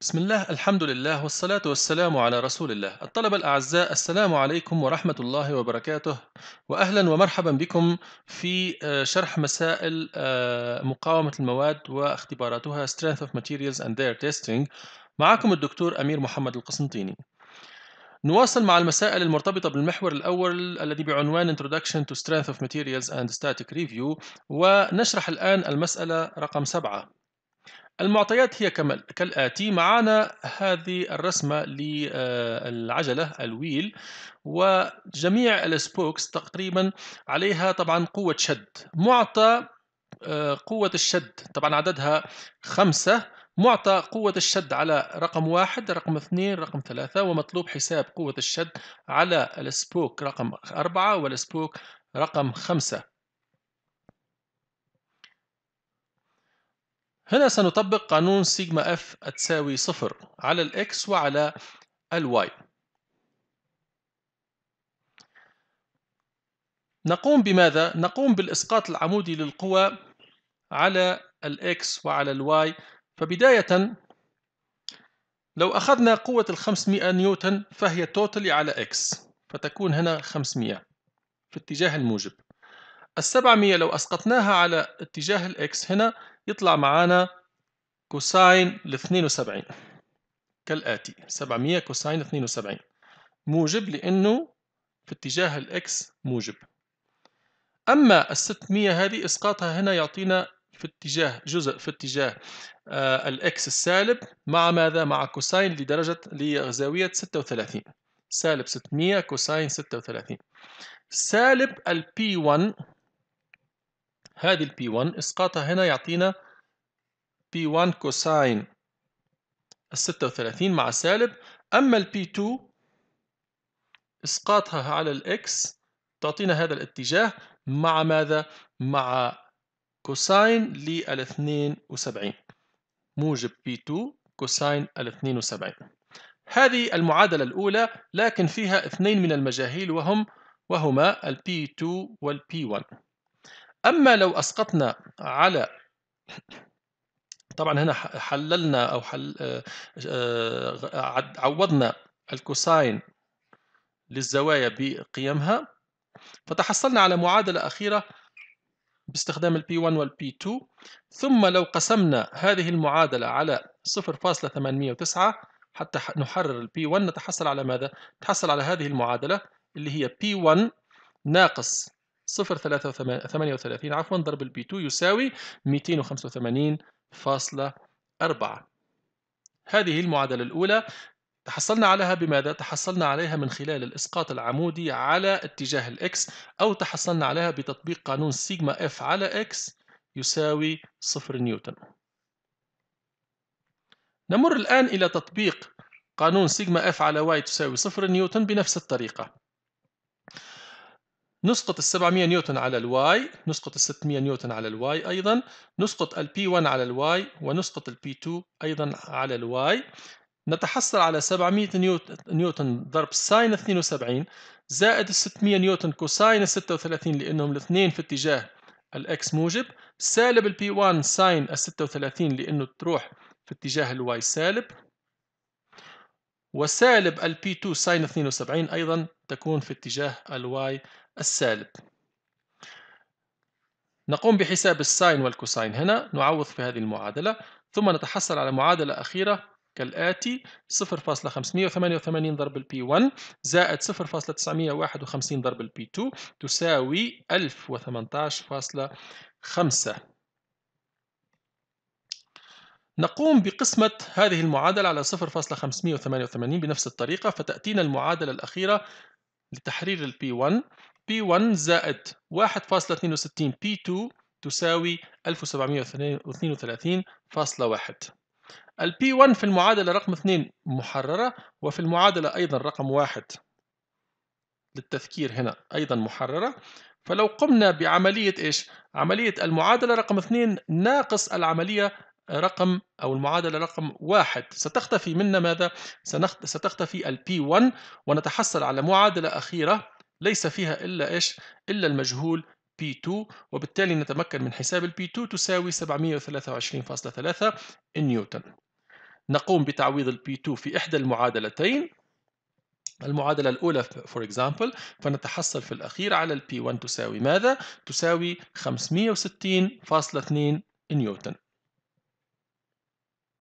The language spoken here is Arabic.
بسم الله الحمد لله والصلاة والسلام على رسول الله الطلبة الأعزاء السلام عليكم ورحمة الله وبركاته وأهلا ومرحبا بكم في آه، شرح مسائل آه، مقاومة المواد واختباراتها Strength of Materials and Their Testing معكم الدكتور أمير محمد القسنطيني نواصل مع المسائل المرتبطة بالمحور الأول الذي بعنوان Introduction to Strength of Materials and Static Review ونشرح الآن المسألة رقم 7 المعطيات هي كالآتي معانا هذه الرسمة للعجلة الويل وجميع السبوكس تقريبا عليها طبعا قوة شد معطى آه، قوة الشد طبعا عددها خمسة معطى قوة الشد على رقم واحد رقم اثنين رقم ثلاثة ومطلوب حساب قوة الشد على السبوك رقم أربعة والسبوك رقم خمسة هنا سنطبق قانون سيجما اف تساوي صفر على الاكس وعلى الواي نقوم بماذا؟ نقوم بالإسقاط العمودي للقوى على الإكس وعلى الواي فبداية لو أخذنا قوة ال 500 نيوتن فهي توتالي على إكس فتكون هنا 500 في اتجاه الموجب ال 700 لو أسقطناها على اتجاه الإكس هنا يطلع معانا كوساين ال 72 كالآتي 700 كوساين 72 موجب لأنه في اتجاه الإكس موجب أما ال 600 هذه إسقاطها هنا يعطينا في اتجاه جزء في اتجاه آه، الإكس السالب مع ماذا؟ مع كوساين لدرجة لزاوية 36 سالب 600 كوساين 36 سالب البي 1 هذه البي P1 إسقاطها هنا يعطينا P1 كوساين ال 36 مع سالب أما البي P2 إسقاطها على الاكس X تعطينا هذا الاتجاه مع ماذا؟ مع كوساين لل 72 موجب P2 كوساين ال 72 هذه المعادلة الأولى لكن فيها اثنين من المجاهيل وهم وهما الـ P2 والـ P1 أما لو أسقطنا على طبعا هنا حللنا أو حل آه، آه، آه، عوضنا الكوساين للزوايا بقيمها فتحصلنا على معادلة أخيرة باستخدام البي P1 والبي P2 ثم لو قسمنا هذه المعادلة على 0.809 حتى نحرر البي P1 نتحصل على ماذا؟ نتحصل على هذه المعادلة اللي هي P1 ناقص 038 عفوا ضرب البي 2 يساوي 285.4 هذه المعادلة الأولى تحصلنا عليها بماذا؟ تحصلنا عليها من خلال الإسقاط العمودي على اتجاه الإكس أو تحصلنا عليها بتطبيق قانون سيجما اف على إكس يساوي صفر نيوتن نمر الآن إلى تطبيق قانون سيجما اف على واي تساوي صفر نيوتن بنفس الطريقة نسقط ال 700 نيوتن على الواي نسقط ال 600 نيوتن على الواي ايضا نسقط البي 1 على الواي ونسقط البي 2 ايضا على الواي نتحصل على 700 نيوتن ضرب ساين 72 زائد 600 نيوتن كوساين 36 لانهم الاثنين في اتجاه الاكس موجب سالب البي 1 ساين 36 لانه تروح في اتجاه الواي سالب وسالب البي 2 ساين 72 ايضا تكون في اتجاه الواي السالب نقوم بحساب الساين والكوساين هنا نعوض في هذه المعادلة ثم نتحصل على معادلة أخيرة كالآتي 0.588 ضرب الـ P1 زائد 0.951 ضرب الـ P2 تساوي 1018.5 نقوم بقسمة هذه المعادلة على 0.588 بنفس الطريقة فتأتينا المعادلة الأخيرة لتحرير الـ P1 P1 زائد 1.62 P2 تساوي 1732.1 ال P1 في المعادلة رقم 2 محررة وفي المعادلة أيضا رقم 1 للتذكير هنا أيضا محررة فلو قمنا بعملية إيش؟ عملية المعادلة رقم 2 ناقص العملية رقم أو المعادلة رقم 1 ستختفي منا ماذا؟ ستختفي ال P1 ونتحصل على معادلة أخيرة ليس فيها إلا إيش إلا المجهول P2 وبالتالي نتمكن من حساب P2 تساوي 723.3 نيوتن نقوم بتعويض P2 في إحدى المعادلتين المعادلة الأولى for example فنتحصل في الأخير على P1 تساوي ماذا؟ تساوي 560.2 نيوتن